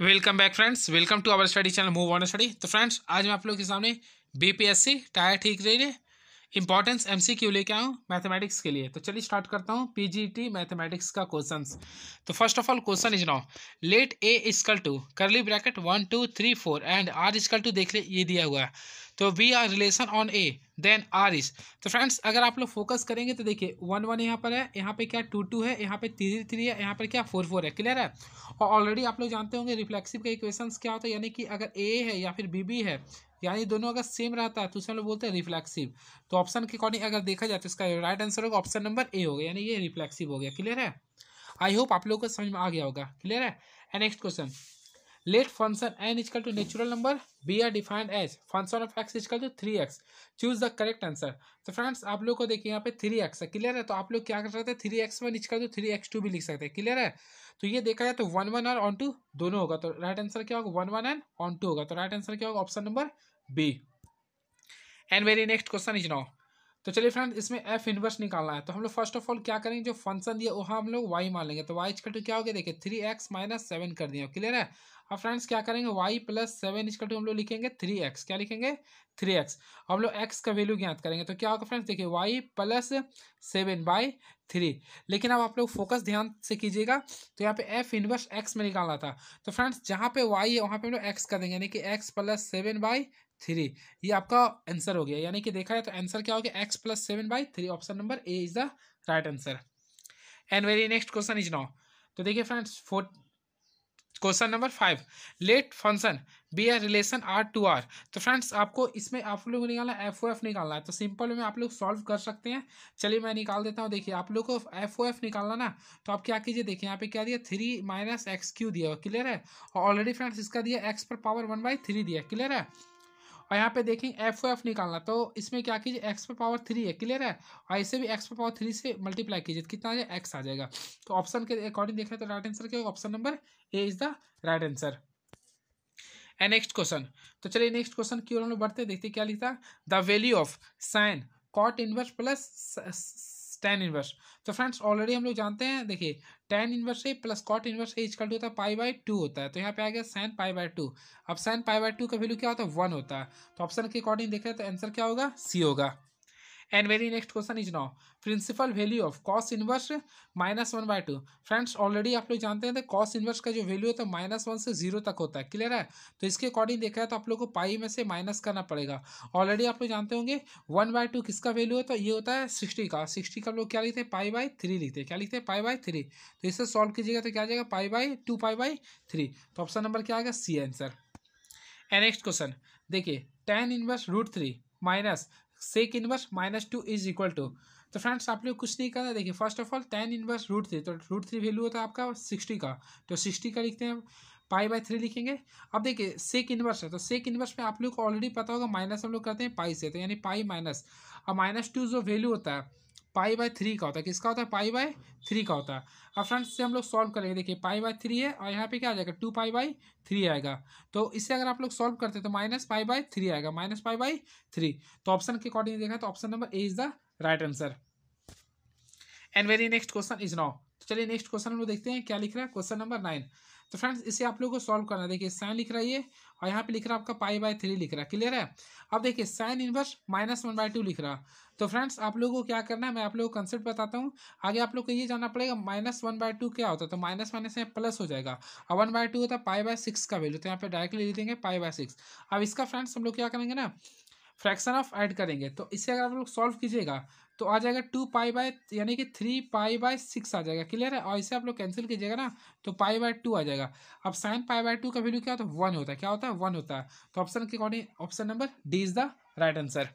welcome back friends welcome to our study channel move on study तो friends आज मैं आप लोग के सामने बीपीएससी टायर ठीक रही है इंपॉर्टेंस क्यू लेके आऊँ मैथमेटिक्स के लिए तो चलिए स्टार्ट करता हूँ पी जी टी मैथमेटिक्स का क्वेश्चन तो first of all question is now let A is equal to curly bracket one two three four and R is equal to देख ले ये दिया हुआ है तो we are relation on A then R is तो फ्रेंड्स अगर आप लोग फोकस करेंगे तो देखिए वन वन यहाँ पर है यहाँ पे क्या टू टू है यहाँ पे थ्री थ्री है यहाँ पर क्या फोर फोर है क्लियर है और ऑलरेडी आप लोग जानते होंगे रिफ्लेक्सिव का इक्वेशंस क्या होता है यानी कि अगर ए है या फिर बी बी है यानी दोनों अगर सेम रहता है तो उसमें हम लोग बोलते हैं रिफ्लेक्सिव तो ऑप्शन के अकॉर्डिंग अगर देखा जाए तो इसका राइट आंसर होगा ऑप्शन नंबर ए होगा यानी ये रिफ्लेक्सिव हो गया क्लियर है आई होप आप लोगों को समझ में आ गया होगा क्लियर है and next question let function N is equal to natural number be R defined as function of X is equal to three X choose the correct answer तो फ्रेंड्स आप लोग को देखिए यहाँ पे थ्री एक्स है क्लियर है तो आप लोग क्या कर सकते हैं three X one is equal to three X two भी लिख सकते हैं क्लियर है तो ये देखा जाए तो वन वन और ऑन टू दोनों होगा तो राइट आंसर क्या होगा one one and on two होगा तो राइट आंसर क्या होगा option number B and very next question is now तो चलिए फ्रेंड इसमें एफ इनवर्स निकालना है तो हम लोग फर्स्ट ऑफ ऑल क्या करेंगे जो फंक्शन दिया वो हम लोग वाई मान लेंगे तो वाई इजकल टू क्या हो गया देखिए थ्री एक्स माइनस सेवन कर दिया क्लियर है अब फ्रेंड्स क्या करेंगे Y plus seven is equal to हम लोग लिखेंगे थ्री एक्स क्या लिखेंगे थ्री एक्स हम लोग एक्स का वैल्यू ज्ञात करेंगे तो क्या होगा फ्रेंड्स देखिए Y plus seven by three लेकिन अब आप लोग फोकस ध्यान से कीजिएगा तो यहाँ पे एफ इनवर्स एक्स में निकालना था तो फ्रेंड्स जहाँ पे वाई है वहाँ पे हम लोग एक्स कर देंगे यानी कि X plus seven by three ये आपका आंसर हो गया यानी कि देखा है तो आंसर क्या हो गया X plus seven by three option number A is the right answer and very next question is now तो देखिए friends fourth question number five let function be R relation R to R तो friends आपको इसमें आप लोग निकालना है F O F निकालना है तो सिंपल में आप लोग सॉल्व कर सकते हैं चलिए मैं निकाल देता हूँ देखिए आप लोग को एफ ओ एफ निकालना ना तो आप क्या कीजिए देखिए यहाँ पे क्या दिया थ्री माइनस एक्स क्यू दिया क्लियर है और ऑलरेडी फ्रेंड्स इसका दिया एक्स पर पावर वन बाई थ्री दिया क्लियर है और यहाँ पे देखें एफ ओ एफ निकालना तो इसमें क्या कीजिए एक्स पर पावर थ्री है क्लियर है और ऐसे भी एक्स पर पावर थ्री से मल्टीप्लाई कीजिए तो कितना आ एक्स आ जाएगा तो ऑप्शन के अकॉर्डिंग देख रहे तो राइट आंसर क्या होगा option number A is the right answer and next question तो चलिए नेक्स्ट क्वेश्चन की ओर हम बढ़ते देखते क्या लिखता the value of sine cot inverse plus tan inverse तो फ्रेंड्स ऑलरेडी हम लोग जानते हैं देखिए टेन इनवर्स है प्लस कॉट इनवर्स है इजकल टू होता है पाई बाई टू होता है तो यहाँ पे आ गया साइन पाई बाई टू अब साइन पाई बाई टू का वैल्यू क्या होता है वन होता है तो ऑप्शन के अकॉर्डिंग देखें तो आंसर क्या होगा सी होगा and very next question is now principal value of cos inverse minus one by two friends already आप लोग जानते हैं कॉस तो इनवर्स का जो वैल्यू है तो माइनस वन से जीरो तक होता है क्लियर है तो इसके अकॉर्डिंग देखा है तो आप लोग को पाई में से माइनस करना पड़ेगा ऑलरेडी आप लोग जानते होंगे वन बाय टू किसका वैल्यू है तो ये होता है सिक्सटी का सिक्सटी का लोग क्या लिखते हैं पाई बाई थ्री लिखते हैं क्या लिखते हैं पाई बाई थ्री तो इसे सॉल्व कीजिएगा तो क्या जाएगा pi by two pi by three तो ऑप्शन नंबर क्या आएगा C answer and next question देखिए tan inverse root three minus sec inverse minus two is equal to तो फ्रेंड्स आप लोग कुछ नहीं करना देखिए first of all tan inverse root three तो रूट थ्री वैल्यू होता है आपका सिक्सटी का तो सिक्सटी का लिखते हैं पाई बाय थ्री लिखेंगे अब देखिए सेक इनवर्स है तो सेक इनवर्स में आप लोग को ऑलरेडी पता होगा माइनस हम लोग करते हैं पाई से तो यानी पाई माइनस अब माइनस टू जो वैल्यू होता है पाई बाय थ्री का होता है किसका होता है पाई बाय थ्री का होता है अब फ्रेंड्स से हम लोग सॉल्व करेंगे देखिए पाई बाय थ्री है और यहाँ पे क्या आ जाएगा टू पाई बाई थ्री आएगा तो इसे अगर आप लोग सॉल्व करते हैं तो माइनस पाई बाय थ्री आएगा माइनस पाई बाई थ्री तो ऑप्शन के अकॉर्डिंग देखा तो option number A is the right answer and very next question is now तो चलिए नेक्स्ट क्वेश्चन हम लोग देखते हैं क्या लिख रहा है क्वेश्चन नंबर नाइन तो फ्रेंड्स इसे आप लोगों को सॉल्व करना देखिए साइन लिख रहा है ये और यहाँ पे लिख रहा है आपका पाई बाय थ्री लिख रहा है क्लियर है अब देखिए sine inverse minus one by two लिख रहा तो फ्रेंड्स आप लोगों को क्या करना है मैं आप लोगों को कंसेप्ट बताता हूँ आगे आप लोग को ये जानना पड़ेगा माइनस वन बाय टू क्या होता है तो माइनस माइनस में प्लस हो जाएगा और वन बाय टू होता है पाई बाय सिक्स का वैल्यू तो यहाँ पे डायरेक्टली लिख देंगे पाई बाय सिक्स अब इसका फ्रेंड्स हम लोग क्या करेंगे ना फ्रैक्शन ऑफ ऐड करेंगे तो इसे अगर आप लोग सॉल्व कीजिएगा तो आ जाएगा टू पाई बाय यानी कि थ्री पाई बाय सिक्स आ जाएगा क्लियर है और इसे आप लोग कैंसिल कीजिएगा ना तो पाई बाय टू आ जाएगा अब साइन पाई बाय टू का वैल्यू क्या होता है वन होता है क्या होता है वन होता है तो ऑप्शन के according option number D is the right answer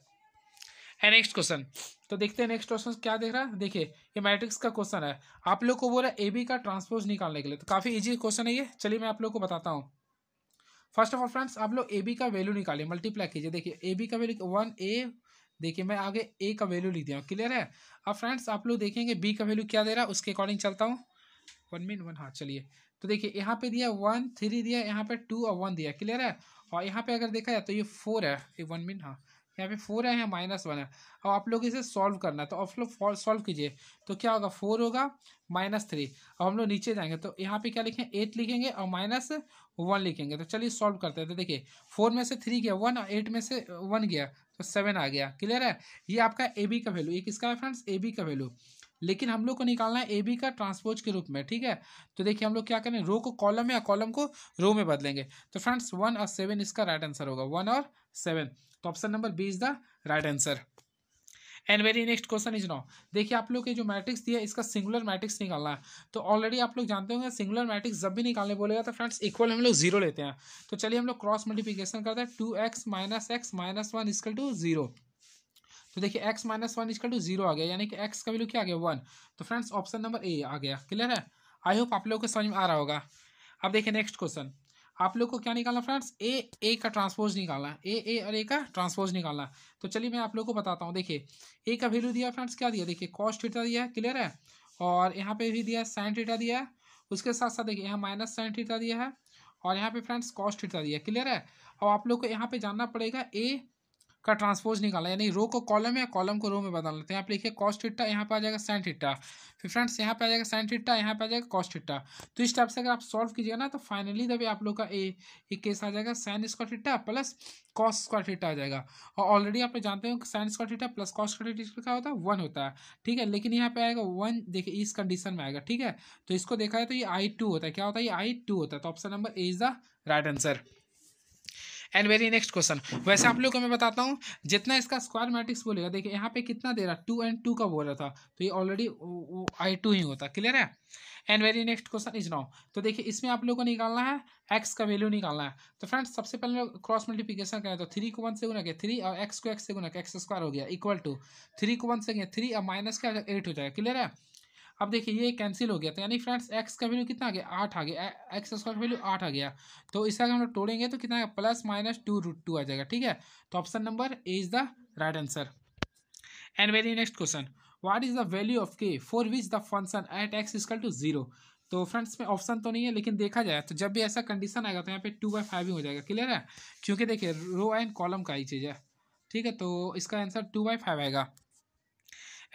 है नेक्स्ट क्वेश्चन तो देखते हैं नेक्स्ट क्वेश्चन क्या देख रहा है देखिए ये मैट्रिक्स का क्वेश्चन है आप लोग को बोला ए बी का ट्रांसपोज निकालने के लिए तो काफ़ी इजी क्वेश्चन है ये चलिए मैं आप लोग को बताता हूँ फर्स्ट ऑफ ऑल फ्रेंड्स आप लोग ए बी का वैल्यू निकालिए मल्टीप्लाई कीजिए देखिए ए बी का वैल्यू वन ए देखिए मैं आगे ए का वैल्यू लिख दिया हूँ क्लियर है अब फ्रेंड्स आप लोग देखेंगे बी का वैल्यू क्या दे रहा है उसके अकॉर्डिंग चलता हूँ वन मिन वन हाँ चलिए तो देखिए यहाँ पे दिया वन थ्री दिया यहाँ पे टू और वन दिया क्लियर है और यहाँ पे अगर देखा जाए तो ये फोर है ये वन मिन हाँ यहाँ पे फोर है माइनस वन है अब आप लोग इसे सॉल्व करना है तो आप लोग सॉल्व कीजिए तो क्या होगा फोर होगा माइनस थ्री अब हम लोग नीचे जाएंगे तो यहाँ पे क्या लिखें एट लिखेंगे और माइनस वन लिखेंगे तो चलिए सॉल्व करते हैं तो देखिए फोर में से थ्री गया वन और एट में से वन गया तो सेवन आ गया क्लियर है ये आपका ए बी का वैल्यू ये किसका है फ्रेंड्स ए बी का वैल्यू लेकिन हम लोग को निकालना है ए बी का ट्रांसपोज के रूप में ठीक है तो देखिए हम लोग क्या करें रो को कॉलम में या कॉलम को रो में बदलेंगे तो फ्रेंड्स वन और सेवन इसका राइट आंसर होगा वन और सेवन तो option number B is the right answer and very next question is now देखिए आप लोग के जो मैट्रिक्स दिया है इसका सिंगुलर मैट्रिक्स निकालना है तो ऑलरेडी आप लोग जानते होंगे सिंगुलर मैट्रिक्स जब भी निकालने बोलेगा तो फ्रेंड्स इक्वल हम लोग जीरो लेते हैं तो चलिए हम लोग क्रॉस मल्टीप्लिकेशन करते हैं two x minus X minus one is equal to zero तो देखिए X minus one is equal to zero आ गया यानी कि एक्स का वैल्यू क्या आ गया वन तो फ्रेंड्स ऑप्शन नंबर ए आ गया क्लियर है आई होप आप लोग को समझ में आ रहा होगा अब देखिए नेक्स्ट क्वेश्चन आप लोग को क्या निकालना फ्रेंड्स ए ए का ट्रांसपोज निकालना है ए ए और ए का ट्रांसपोज निकालना तो चलिए मैं आप लोग को बताता हूँ देखिए ए का वैल्यू दिया फ्रेंड्स क्या दिया देखिए कॉस्ट थीटा दिया है क्लियर है और यहाँ पे भी दिया है साइन थीटा दिया है उसके साथ साथ देखिए यहाँ माइनस साइन थीटा दिया है और यहाँ पे फ्रेंड्स कॉस्ट थीटा दिया है क्लियर है और आप लोग को यहाँ पे जानना पड़ेगा ए का ट्रांसपोज निकालना यानी रो को कॉलम या कॉलम को रो में बदलना तो यहाँ आप लिखिए कॉस्ट हिट्टा यहाँ पर आ जाएगा साइन हिट्टा फिर फ्रेंड्स यहाँ पे आ जाएगा साइन हिट्टा यहाँ पे आ जाएगा कॉस्ट हिट्टा तो इस टाइप से अगर आप सॉल्व कीजिएगा ना तो फाइनली तभी आप लोग का ए एक केस आ जाएगा sine square theta plus cos square theta आ जाएगा और ऑलरेडी आप जानते हो sine square theta plus cos square theta क्या होता है वन होता है ठीक है लेकिन यहाँ पे आएगा वन देखिए इस कंडीशन में आएगा ठीक है तो इसको देखा जाए तो ये आई टू होता है क्या होता है ये आई टू होता है तो option number A is the right answer and very next question वैसे आप लोग को मैं बताता हूँ जितना इसका स्क्वायर मैट्रिक्स बोलेगा देखिए यहाँ पे कितना दे रहा टू एंड टू का बोल रहा था तो ये ऑलरेडी आई टू ही होता क्लियर है and very next question is now तो देखिए इसमें आप लोगों को निकालना है एक्स का वैल्यू निकालना है तो फ्रेंड्स सबसे पहले क्रॉस मल्टीप्लिकेशन करें तो थ्री को वन से गुना के थ्री और एक्स को एक्स से गुना के एक्स स्क्वायर हो गया इक्वल टू थ्री को वन से गया थ्री और माइनस का एट हो जाएगा क्लियर है अब देखिए ये कैंसिल हो गया तो यानी फ्रेंड्स एक्स का वैल्यू कितना आ गया आठ आ गया एक्स स्क्वायर का वैल्यू आठ आ गया तो इसका हम लोग तोड़ेंगे तो कितना plus minus two root two आ जाएगा ठीक है तो option number A is the right answer and very next question what is the value of K for which the function at X is equal to zero तो friends में option तो नहीं है लेकिन देखा जाए तो जब भी ऐसा कंडीशन आएगा तो यहाँ पे टू बाई फाइव ही हो जाएगा क्लियर है क्योंकि देखिए रो एंड कॉलम का ही चीज़ है ठीक है तो इसका आंसर टू बाई फाइव आएगा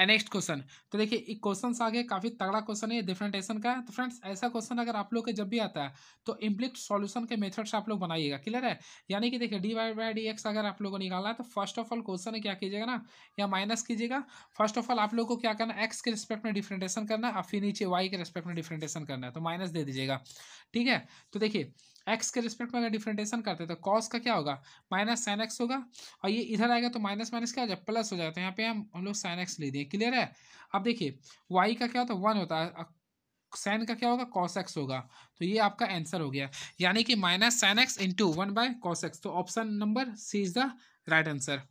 है नेक्स्ट क्वेश्चन तो देखिए एक क्वेश्चन आगे काफ़ी तगड़ा क्वेश्चन है डिफरेंटेशन का तो फ्रेंड्स ऐसा क्वेश्चन अगर आप लोग के जब भी आता है तो इम्प्लिक सॉल्यूशन के मेथड से आप लोग बनाइएगा क्लियर है यानी कि देखिए D Y by D X अगर आप लोगों को निकालना है तो फर्स्ट ऑफ ऑल क्वेश्चन क्या कीजिएगा ना या माइनस कीजिएगा फर्स्ट ऑफ ऑल आप लोग को क्या करना है एक्स के रिस्पेक्ट में डिफरेंटेशन करना है और फिर नीचे वाई के रिस्पेक्ट में डिफरेंटेशन करना है तो माइनस दे दीजिएगा ठीक है तो देखिए एक्स के रिस्पेक्ट में अगर डिफ्रेंटेशन करते हैं तो कॉस का क्या होगा माइनस साइन एक्स होगा और ये इधर आएगा तो माइनस माइनस क्या हो जाए प्लस हो जाए तो यहाँ पे हम हम लोग साइन एक्स ले दिए क्लियर है अब देखिए वाई का क्या होता है वन होता है साइन का क्या होगा कॉस एक्स होगा तो ये आपका आंसर हो गया यानी कि minus sine X into one by cos X तो option number C is the right answer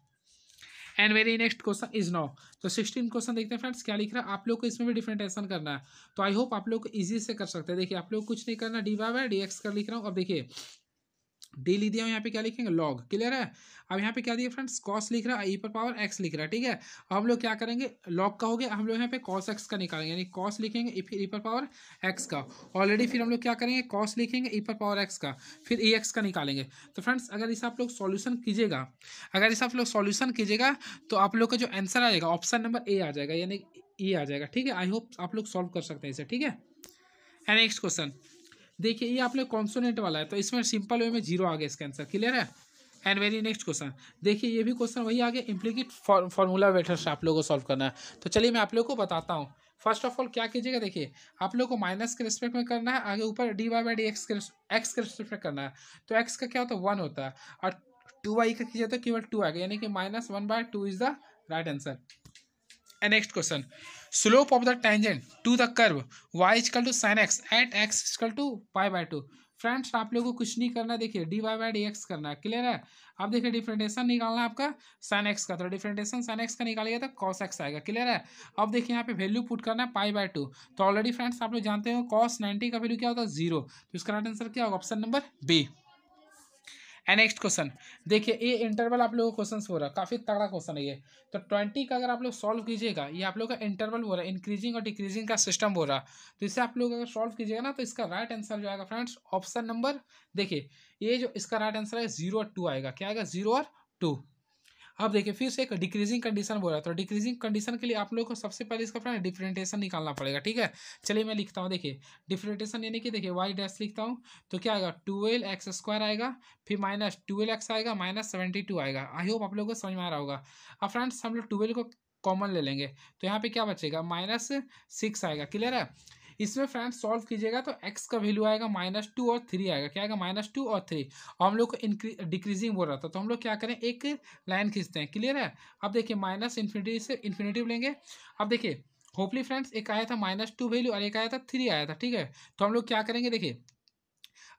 and very next question is now तो सिक्सटीन क्वेश्चन देखते हैं फ्रेंड्स क्या लिख रहा है आप लोग को इसमें भी डिफरेंट एंसर करना है तो आई होप आप लोग को ईजी से कर सकते हैं देखिए आप लोग कुछ नहीं करना D Y Y D X कर लिख रहा हूँ अब देखिए डी लिख दिया यहाँ पे क्या लिखेंगे लॉग क्लियर है अब यहाँ पे क्या दिया फ्रेंड्स कॉस लिख रहा है e ई पर पावर एक्स लिख रहा है ठीक है अब हम लोग क्या करेंगे लॉग का हो गया हम लोग यहाँ पे कॉस एक्स का निकालेंगे यानी कॉस लिखेंगे e फिर ई e पर पावर एक्स का ऑलरेडी फिर हम लोग क्या करेंगे कॉस लिखेंगे ई पर पावर एक्स का फिर ई एक्स का निकालेंगे तो फ्रेंड्स अगर इसे आप लोग सोल्यूशन कीजिएगा अगर इसे आप लोग सॉल्यूशन कीजिएगा तो आप लोग का जो आंसर आएगा ऑप्शन नंबर ए आ जाएगा यानी ई आ जाएगा ठीक है आई होप आप लोग सॉल्व कर सकते हैं इसे ठीक है नेक्स्ट क्वेश्चन देखिए ये आपने कॉन्सोनेंट वाला है तो इसमें सिंपल वे में जीरो आ गया इसका आंसर क्लियर है एंड वेरी नेक्स्ट क्वेश्चन देखिए ये भी क्वेश्चन वही आगे इम्प्लीकेट फॉर्मूला वेटर से आप लोगों को सॉल्व करना है तो चलिए मैं आप लोगों को बताता हूँ फर्स्ट ऑफ ऑल क्या कीजिएगा देखिए आप लोगों को माइनस के रिस्पेक्ट में करना है आगे ऊपर D Y by D X के एक्स के रिस्पेक्ट में करना है तो एक्स का क्या होता है वन होता है और टू वाई का कीजिए तो केवल टू आएगा यानी कि minus one by two is the right answer next question slope of the tangent to the curve Y is equal to sine X at X is equal to pi by two friends आप लोगों को कुछ नहीं करना देखिए D Y by D X करना है clear है अब देखिए डिफ्रेंटेशन निकालना आपका साइन एक्स का तो डिफ्रेंटेशन साइन एक्स का निकालिएगा तो कॉस एक्स आएगा क्लियर है अब देखिए यहाँ पे वैल्यू पुट करना है पाई बाय टू तो ऑलरेडी फ्रेंड्स आप लोग जानते हो कॉस नाइन्टी का वैल्यू क्या होता है जीरो तो इसका राइट आंसर क्या होगा ऑप्शन नंबर बी है नेक्स्ट क्वेश्चन देखिए ये इंटरवल आप लोगों का क्वेश्चन हो रहा है काफ़ी तगड़ा क्वेश्चन है ये तो ट्वेंटी का अगर आप लोग सॉल्व कीजिएगा ये आप लोग का इंटरवल हो रहा है इंक्रीजिंग और डिक्रीजिंग का सिस्टम हो रहा तो इसे आप लोग अगर सॉल्व कीजिएगा ना तो इसका राइट आंसर जो आएगा फ्रेंड्स ऑप्शन नंबर देखिए ये जो इसका राइट आंसर है जीरो और टू आएगा क्या आएगा जीरो और टू अब देखिए फिर से एक डिक्रीजिंग कंडीशन बोल रहा था डिक्रीजिंग कंडीशन के लिए आप लोग को सबसे पहले इसका फ्रेंड डिफ्रेंटेशन निकालना पड़ेगा ठीक है चलिए मैं लिखता हूँ देखिए डिफ्रेंटेशन यानी कि देखिए वाई डैश लिखता हूँ तो क्या आएगा ट्वेल्व एक्स स्क्वायर आएगा फिर माइनस ट्वेल्व एक्स आएगा माइनस सेवेंटी टू आएगा आई होप आप लोग को समझ में आ रहा होगा अब फ्रेंड्स हम लोग ट्वेल्व को कॉमन ले लेंगे तो यहाँ पे क्या बचेगा माइनस सिक्स आएगा क्लियर है इसमें फ्रेंड्स सॉल्व कीजिएगा तो एक्स का वैल्यू आएगा माइनस टू और थ्री आएगा क्या आएगा माइनस टू और थ्री और हम लोग को डिक्रीजिंग बोल रहा था तो हम लोग क्या करें एक लाइन खींचते हैं क्लियर है अब देखिए माइनस इन्फिनिटी से इन्फिनिटिव लेंगे अब देखिए होपली फ्रेंड्स एक आया था माइनस टू वैल्यू और एक आया था थ्री आया था ठीक है तो हम लोग क्या करेंगे देखिए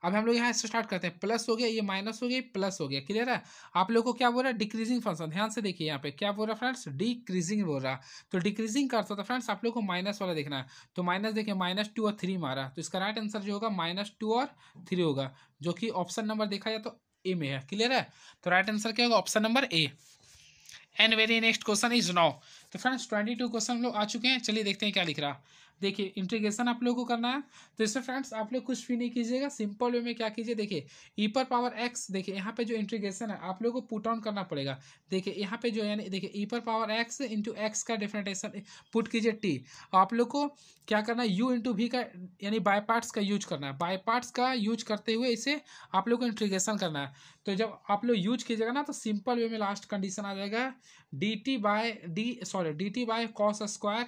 अब हम लोग यहाँ से स्टार्ट करते हैं प्लस हो गया ये माइनस हो गया प्लस हो गया क्लियर है आप लोग को क्या बोल रहा है डिक्रीजिंग फंक्शन ध्यान से देखिए यहाँ पे क्या बोल रहा है फ्रेंड्स डिक्रीजिंग बोल रहा तो डिक्रीजिंग करता था फ्रेंड्स आप लोग को माइनस वाला देखना है तो माइनस देखिए माइनस टू और थ्री मारा तो इसका राइट आंसर जो होगा माइनस टू और थ्री होगा जो कि ऑप्शन नंबर देखा जाए तो ए में है क्लियर है तो राइट आंसर क्या होगा option number A and very next question is now तो फ्रेंड्स ट्वेंटी टू क्वेश्चन लोग आ चुके हैं चलिए देखते हैं क्या लिख रहा है देखिए इंटीग्रेशन आप लोगों को करना है तो इससे फ्रेंड्स आप लोग कुछ भी नहीं कीजिएगा सिंपल वे में क्या कीजिए देखिए ई e पर पावर एक्स देखिए यहाँ पे जो इंटीग्रेशन है आप लोगों को पुट ऑन करना पड़ेगा देखिए यहाँ पे जो यानी देखिए ई e पर पावर एक्स इंटू एक्स का डिफरेंटेशन पुट कीजिए टी आप लोग को क्या करना है यू इंटू भी का यानी बाय पार्ट्स का यूज करना है बाय पार्ट्स का यूज करते हुए इसे आप लोग को इंटीग्रेशन करना है तो जब आप लोग यूज कीजिएगा ना तो सिंपल वे में लास्ट कंडीशन आ जाएगा D T by D sorry D T by cos square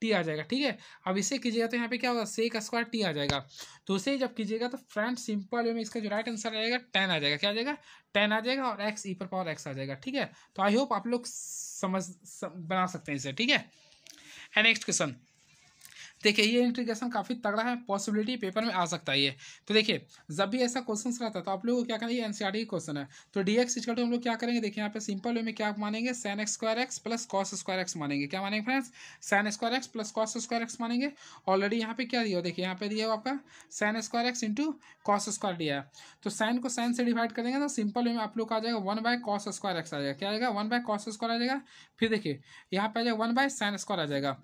T आ जाएगा ठीक है अब इसे कीजिएगा तो यहाँ पे क्या होगा से का स्क्वायर टी आ जाएगा तो उसे जब कीजिएगा तो फ्रेंड सिंपल वे में इसका जो राइट आंसर आएगा टेन आ जाएगा क्या आ जाएगा टेन आ जाएगा और एक्स ई e पर पावर एक्स आ जाएगा ठीक है तो आई होप आप लोग समझ सम, बना सकते हैं इसे ठीक है एंड नेक्स्ट क्वेश्चन देखिए ये इंटीग्रेशन काफ़ी तगड़ा है पॉसिबिलिटी पेपर में आ सकता है ये तो देखिए जब भी ऐसा क्वेश्चन रहता है तो आप लोग को क्या करना ये एनसीआर की क्वेश्चन है तो डी एक्स इजकल हम लोग क्या करेंगे देखिए यहाँ पे सिंपल वे में क्या मानेंगे sine X square X plus cos square X मानेंगे क्या मानेंगे friends sine square X plus cos square X मानेंगे ऑलरेडी यहाँ पे क्या दिया हो देखिए यहाँ पे दिया हो आपका sine square X into cos square दिया है तो सैन को सैन से डिवाइड करेंगे तो सिंपल वे में आप लोग का आ जाएगा one by cos square X आ जाएगा क्या आएगा वन बाय कॉस स्क्वायर आ जाएगा फिर देखिए यहाँ पे आ जाएगा वन बाय सैन स्क्वायर आ जाएगा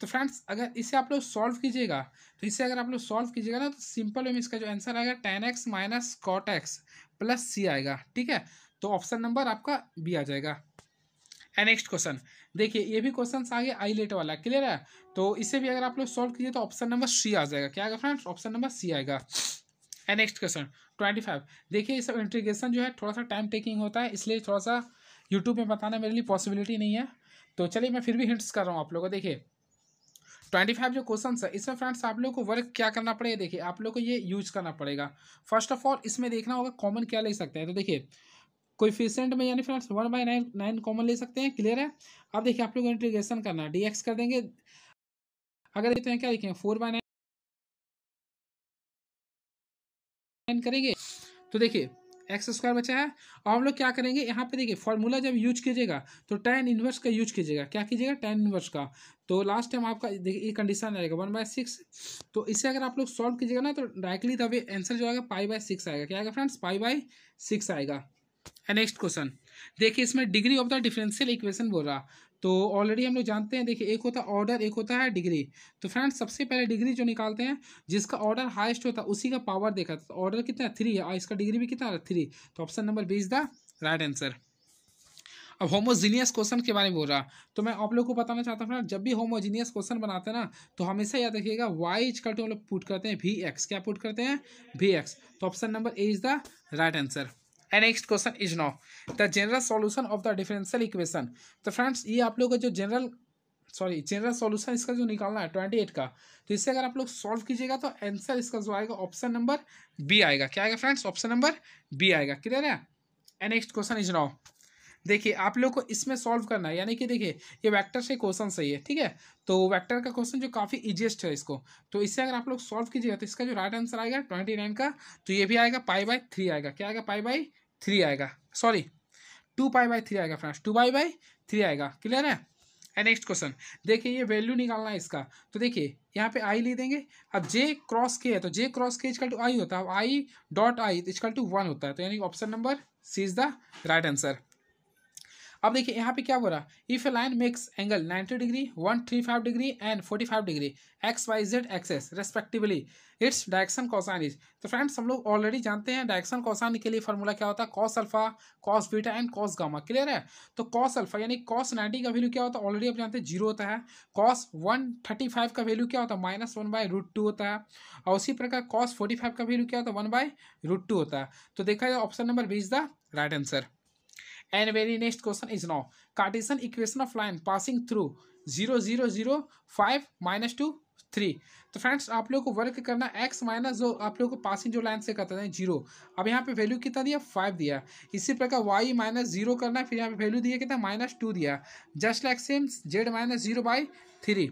तो फ्रेंड्स अगर इसे आप लोग सॉल्व कीजिएगा तो इसे अगर आप लोग सॉल्व कीजिएगा ना तो सिंपल में इसका जो आंसर आएगा tan X minus cot X plus C आएगा ठीक है तो ऑप्शन नंबर आपका बी आ जाएगा नेक्स्ट क्वेश्चन देखिए ये भी क्वेश्चन आ गया लेट वाला क्लियर है तो इसे भी अगर आप लोग सॉल्व कीजिए तो ऑप्शन नंबर सी आ जाएगा क्या आएगा फ्रेंड्स ऑप्शन नंबर सी आएगा नेक्स्ट क्वेश्चन ट्वेंटी फाइव देखिए ये सब इंटीग्रेशन जो है थोड़ा सा टाइम टेकिंग होता है इसलिए थोड़ा सा यूट्यूब में बताना मेरे लिए पॉसिबिलिटी नहीं है तो चलिए मैं फिर भी हिंट्स कर रहा हूँ आप लोगों को देखिए ट्वेंटी फाइव जो क्वेश्चन है इसमें फ्रेंड्स आप लोग को वर्क क्या करना पड़ेगा देखिए आप लोग को ये यूज करना पड़ेगा फर्स्ट ऑफ ऑल इसमें देखना होगा कॉमन क्या ले सकते हैं तो देखिए कोफिशियंट में यानी friends one by nine nine common ले सकते हैं क्लियर है अब देखिए आप लोग को इंटीग्रेशन करना है डी एक्स कर देंगे अगर देखते हैं क्या देखें फोर बाई नाइन करेंगे तो देखिए एक्स स्क्वायर बचा है और हम लोग क्या करेंगे यहाँ पे देखिए फॉर्मूला जब यूज कीजिएगा तो टेन इन्वर्स का यूज कीजिएगा क्या कीजिएगा टेन इन्वर्स का तो लास्ट टाइम आपका देखिए ये कंडीशन आएगा वन बाय सिक्स तो इसे अगर आप लोग सॉल्व कीजिएगा ना तो डायरेक्टली तभी आंसर जो आएगा पाई बाय सिक्स आएगा क्या आएगा फ्रेंड्स पाई बाय सिक्स आएगा नेक्स्ट क्वेश्चन देखिए इसमें degree of the differential equation बोल रहा तो ऑलरेडी हम लोग जानते हैं देखिए एक होता है ऑर्डर एक होता है डिग्री तो फ्रेंड्स सबसे पहले डिग्री जो निकालते हैं जिसका ऑर्डर हाईएस्ट होता है उसी का पावर देखा था तो ऑर्डर कितना है थ्री है और इसका डिग्री भी कितना है थ्री तो option number B is the right answer अब होमोजीनियस क्वेश्चन के बारे में बोल रहा तो मैं आप लोग को बताना चाहता हूँ फ्रेंड जब भी होमोजीनियस क्वेश्चन बनाते हैं ना तो हमेशा याद रखिएगा वाई इज कट हम लोग पुट करते हैं वी एक्स क्या पुट करते हैं वी एक्स तो option number A is the right answer and next question is now the general solution of the differential equation तो फ्रेंड्स ये आप लोग का जो जनरल सॉरी जनरल सॉल्यूशन इसका जो निकालना है ट्वेंटी एट का तो इससे अगर आप लोग सॉल्व कीजिएगा तो आंसर इसका जो आएगा ऑप्शन नंबर बी आएगा क्या आएगा फ्रेंड्स ऑप्शन नंबर बी आएगा क्लियर है and next question is now देखिए आप लोग को इसमें सॉल्व करना है यानी कि देखिए ये वेक्टर से क्वेश्चन सही है ठीक है तो वेक्टर का क्वेश्चन जो काफ़ी इजिएस्ट है इसको तो इससे अगर आप लोग सॉल्व कीजिएगा तो इसका जो राइट आंसर आएगा ट्वेंटी नाइन का तो ये भी आएगा पाई बाई थ्री आएगा क्या आएगा पाई बाई थ्री आएगा sorry two pi by three आएगा friends two pi by three आएगा क्लियर है एंड नेक्स्ट क्वेश्चन देखिए ये वैल्यू निकालना है इसका तो देखिए यहाँ पे आई ले देंगे अब जे क्रॉस के है तो j cross k is equal to i होता है अब i dot i is equal to one होता है तो यानी option number C is the right answer अब देखिए यहाँ पे क्या हो रहा if a line makes angle 90 degree 135 degree and 45 degree x y z axes respectively its direction cosines is तो फ्रेंड्स हम लोग ऑलरेडी जानते हैं डायरेक्शन कौसान के लिए फॉर्मूला क्या होता है cos alpha cos beta and cos gamma clear है तो कॉस अल्फा यानी कॉस नाइन्टी का वैल्यू क्या होता है ऑलरेडी आप जानते हैं जीरो होता है कॉस वन थर्टी फाइव का वैल्यू क्या होता है minus one by root two होता है और उसी प्रकार कॉस फोर्टी फाइव का वैल्यू क्या होता है वन बाय रूट टू होता है तो देखा जाए option number B is the right answer and very next question is now cartesian equation of line passing through zero zero zero five minus two three तो friends आप लोग को work करना एक्स माइनस जो आप लोग को पासिंग जो लाइन से करते हैं जीरो अब यहाँ पे वैल्यू कितना दिया फाइव दिया इसी प्रकार वाई माइनस जीरो करना है फिर यहाँ पे वैल्यू दिया कितना माइनस टू दिया just like same z minus zero by three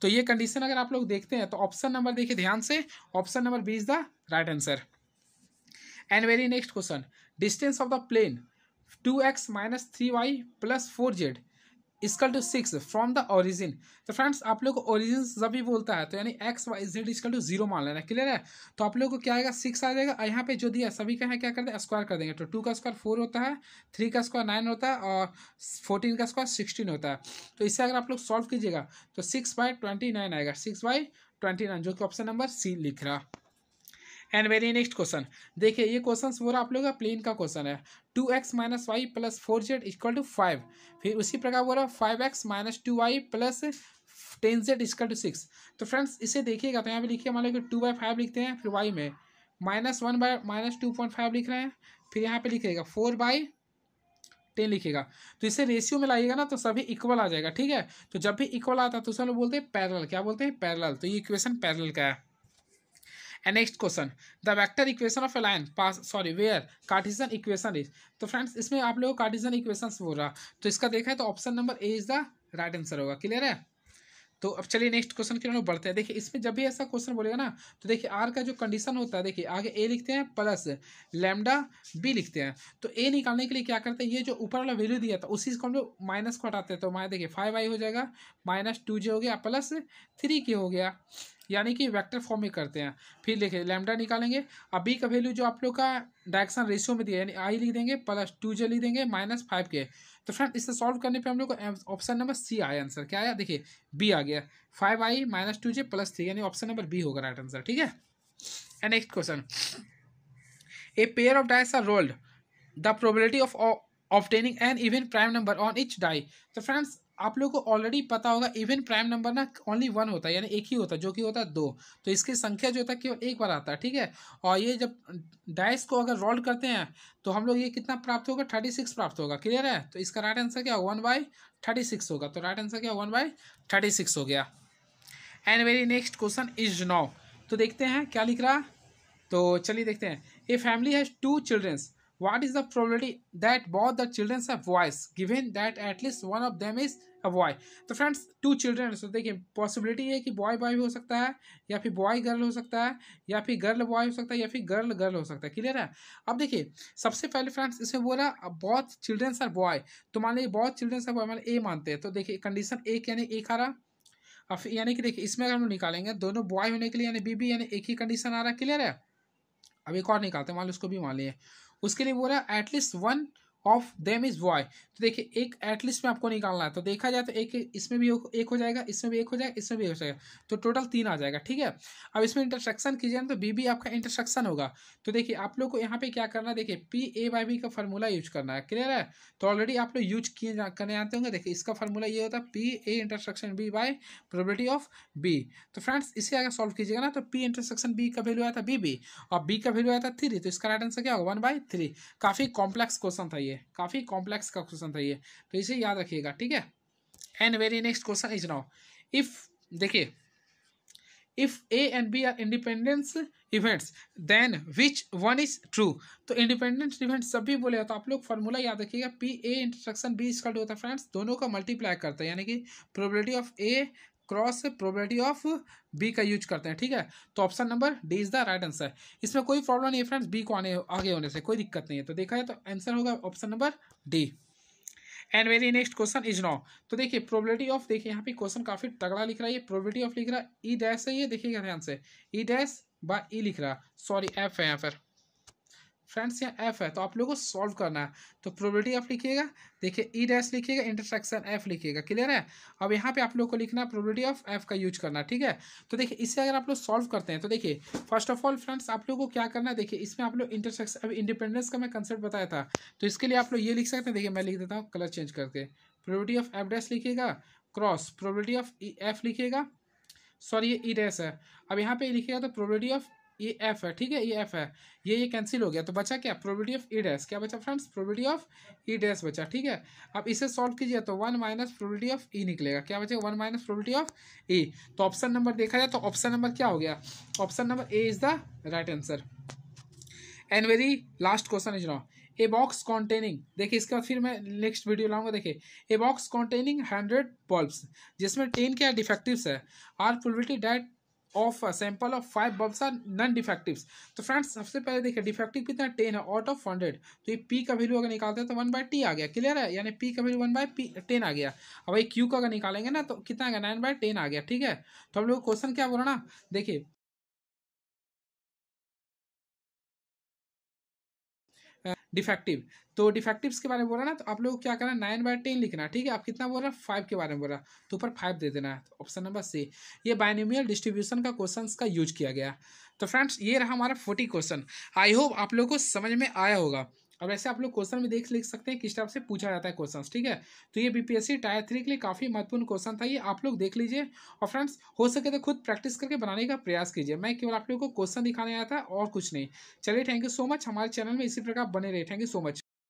तो ये कंडीशन अगर आप लोग देखते हैं तो ऑप्शन नंबर देखिए ध्यान से option number B is the right answer and very next question distance of the plane two x minus three y plus four z is equal to six from the origin तो friends आप लोग को origin जब भी बोलता है तो यानी x y z is equal to zero मान लेना क्लियर है तो आप लोग को क्या आएगा सिक्स आ जाएगा यहाँ पे जो दिया सभी का है क्या कर दें स्क्वायर कर देंगे तो टू का स्क्वायर फोर होता है थ्री का स्क्वायर नाइन होता है और फोर्टीन का स्क्वायर सिक्सटीन होता है तो इससे अगर आप लोग सॉल्व कीजिएगा तो सिक्स बाई ट्वेंटी नाइन आएगा सिक्स बाई ट्वेंटी नाइन जो कि ऑप्शन नंबर सी लिख रहा एंड वेरी नेक्स्ट क्वेश्चन देखिए ये क्वेश्चन वो आप लोग का प्लेन का क्वेश्चन है two x minus y plus four z equal to five फिर उसी प्रकार रहा है five x minus two y plus ten z equal to six तो फ्रेंड्स इसे देखिएगा तो यहाँ पे लिखिए मान लो कि टू बाई फाइव लिखते हैं फिर वाई में minus one by minus two point five लिख रहे हैं फिर यहाँ पे लिखिएगा फोर बाई टेन लिखेगा तो इसे रेशियो में लाइएगा ना तो सभी इक्वल आ जाएगा ठीक है तो जब भी इक्वल आता है तो उसमें बोलते हैं पैरल क्या बोलते हैं पैरल तो ये इक्वेशन पैरल का है and next question the vector equation of a line pass sorry where cartesian equation is तो फ्रेंड्स इसमें आप लोगों को कार्टिजन इक्वेशन बोल रहा तो इसका देखा है तो option number A is the right answer होगा क्लियर है तो अब चलिए नेक्स्ट क्वेश्चन की ओर बढ़ते हैं देखिए इसमें जब भी ऐसा क्वेश्चन बोलेगा ना तो देखिए आर का जो कंडीशन होता है देखिए आगे ए लिखते हैं प्लस लेमडा बी लिखते हैं तो ए निकालने के लिए क्या करते हैं ये जो ऊपर वाला वैल्यू दिया था उसी को हम लोग माइनस को हटाते हैं तो माइनस देखिए फाइव आई हो जाएगा माइनस टू जे हो गया प्लस थ्री के हो गया यानी कि वेक्टर फॉर्म में करते हैं फिर देखिए लेमडा निकालेंगे अब बी का वैल्यू जो आप लोग का डायरेक्शन रेशियो में दिया यानी आई लिख देंगे प्लस टू जे लिख देंगे माइनस फाइव के तो फ्रेंड इसे सॉल्व करने पे हम लोग को ऑप्शन नंबर सी आया आंसर क्या आया देखिए बी आ गया five i minus two j plus three यानी ऑप्शन नंबर बी होगा राइट आंसर ठीक है and next question a pair of dice are rolled the probability of obtaining an even prime number on each die तो friends आप लोग को already पता होगा इवन प्राइम नंबर ना ओनली वन होता है यानी एक ही होता है जो कि होता है दो तो इसकी संख्या जो होता है केवल एक बार आता है ठीक है और ये जब डाइस को अगर रोल करते हैं तो हम लोग ये कितना प्राप्त होगा थर्टी सिक्स प्राप्त होगा क्लियर है तो इसका राइट आंसर क्या वन बाई थर्टी सिक्स होगा तो राइट आंसर क्या वन बाई थर्टी सिक्स हो गया and very next question is now तो देखते हैं क्या लिख रहा तो चलिए देखते हैं a family has two childrens what is the probability that both the children have voice given that at least one of them is boy तो फ्रेंड्स टू चिल्ड्रेन सो देखिए पॉसिबिलिटी है कि बॉय बॉय भी हो सकता है या फिर बॉय गर्ल हो सकता है या फिर गर्ल बॉय हो सकता है या फिर गर्ल गर्ल हो सकता है क्लियर है अब देखिए सबसे पहले फ्रेंड्स इसमें बोला बहुत चिल्ड्रंस आर बॉय तो मान लीजिए बहुत चिल्ड्रंस आर बॉय मान ए मानते हैं तो देखिए कंडीशन एक यानी एक आ रहा अब यानी कि देखिए इसमें अगर हम निकालेंगे दोनों बॉय होने के लिए यानी बीबी यानी एक ही कंडीशन आ रहा है क्लियर है अब एक और निकालते हैं मान लो उसको भी मान लिए उसके लिए बोला at least one of them is boy तो देखिए एक एटलीस्ट में आपको निकालना है तो देखा जाए तो एक इसमें भी एक हो जाएगा इसमें भी एक हो जाएगा इसमें भी एक हो जाएगा तो टोटल तीन आ जाएगा ठीक है अब इसमें इंटरसेक्शन कीजिए ना तो बी बी आपका इंटरसेक्शन होगा तो देखिए आप लोग को यहाँ पे क्या करना है देखिए पी ए बाई बी का फॉर्मूला यूज करना है क्लियर है तो ऑलरेडी आप लोग यूज किए करने आते होंगे देखिए इसका फॉर्मूला ये होता है P A intersection B by probability of B तो फ्रेंड्स इसे अगर सॉल्व कीजिएगा ना तो पी इंटरसेक्शन बी का वैल्यू आया था बी बी और बी का वैल्यू आया था थ्री तो इसका राइट आंसर क्या होगा वन बाई थ्री काफ़ी कॉम्प्लेक्स क्वेश्चन था ये है काफ़ी कॉम्प्लेक्स का क्वेश्चन था ये तो इसे याद रखिएगा ठीक है and very next question is now if देखिए if A and B are independence events then which one is true तो इंडिपेंडेंस इवेंट सब भी बोले तो आप लोग फॉर्मूला याद रखिएगा पी ए इंटरसेक्शन बी इसका होता है फ्रेंड्स दोनों का मल्टीप्लाई करता है यानी कि probability of A cross probability of B का यूज करते हैं ठीक है तो option number D is the right answer इसमें कोई प्रॉब्लम नहीं है फ्रेंड्स बी को आने आगे होने से कोई दिक्कत नहीं है तो देखा जाए तो आंसर होगा option number D and very next question is now तो देखिए प्रोबेबिलिटी ऑफ देखिए यहाँ पे क्वेश्चन काफी तगड़ा लिख रहा है प्रोबेबिलिटी ऑफ लिख रहा है ई e डैश है ये देखिएगा ध्यान से ई डैश बा ई लिख रहा सॉरी एफ है यहाँ पर फ्रेंड्स यहाँ एफ है तो आप लोगों को सॉल्व करना है तो प्रोबेबिलिटी आप लिखिएगा देखिए ई e डैश लिखिएगा इंटरसेक्शन एफ लिखिएगा क्लियर है अब यहाँ पे आप लोग को लिखना है प्रोबेबिलिटी ऑफ एफ का यूज करना ठीक है तो देखिए इसे अगर आप लोग सॉल्व करते हैं तो देखिए फर्स्ट ऑफ ऑल फ्रेंड्स आप लोग को क्या करना है देखिए इसमें आप लोग इंटरसेक्शन अब इंडिपेंडेंस का मैं कंसेप्ट बताया था तो इसके लिए आप लोग ये लिख सकते हैं देखिए मैं लिख देता हूँ कलर चेंज करके प्रोबेबिलिटी ऑफ एफ डैश लिखिएगा क्रॉस प्रोबेबिलिटी ऑफ एफ लिखिएगा सॉरी ये ई e डैश है अब यहाँ पे लिखिएगा तो प्रोबेबिलिटी ऑफ ये एफ है ठीक है ये एफ है ये ये कैंसिल हो गया तो बचा क्या प्रोबेबिलिटी ऑफ ई डैश क्या बचा friends probability of E dash बचा ठीक है अब इसे सॉल्व कीजिए तो one minus probability of E निकलेगा क्या बचेगा one minus probability of E तो ऑप्शन नंबर देखा जाए तो ऑप्शन नंबर क्या हो गया option number A is the right answer and very last question is now a box containing देखिए इसके बाद फिर मैं नेक्स्ट वीडियो लाऊंगा देखिए a box containing hundred bulbs जिसमें टेन क्या डिफेक्टिव्स है are probability that of sample of five bulbs are non defective तो फ्रेंड्स सबसे पहले देखिए डिफेक्टिव कितना टेन है आउट ऑफ हंड्रेड तो ये पी का वैल्यू अगर निकालते हैं तो वन बाय टी आ गया क्लियर है यानी पी का value one by P ten आ गया अब ये क्यू का अगर निकालेंगे ना तो कितना आ गया नाइन बाय टेन आ गया ठीक है तो हम लोग क्वेश्चन क्या बोलो ना देखिए डिफेक्टिव तो डिफेक्टिव्स के बारे में बोला ना तो आप लोग क्या करना नाइन बाय टेन लिखना ठीक है आप कितना बोल रहे हैं फाइव के बारे में बोला तो ऊपर फाइव दे देना है ऑप्शन नंबर सी ये बाइनोमियल डिस्ट्रीब्यूशन का क्वेश्चन का यूज किया गया तो फ्रेंड्स ये रहा हमारा फोर्टी क्वेश्चन आई होप आप लोग को समझ में आया होगा अब ऐसे आप लोग क्वेश्चन में देख लिख सकते हैं किस टाइप से पूछा जाता है क्वेश्चन ठीक है तो ये बीपीएससी टायर थ्री के लिए काफ़ी महत्वपूर्ण क्वेश्चन था ये आप लोग देख लीजिए और फ्रेंड्स हो सके तो खुद प्रैक्टिस करके बनाने का प्रयास कीजिए मैं केवल आप लोग को क्वेश्चन दिखाने आया था और कुछ नहीं चलिए थैंक यू सो मच हमारे चैनल में इसी प्रकार बने रहे थैंक यू सो मच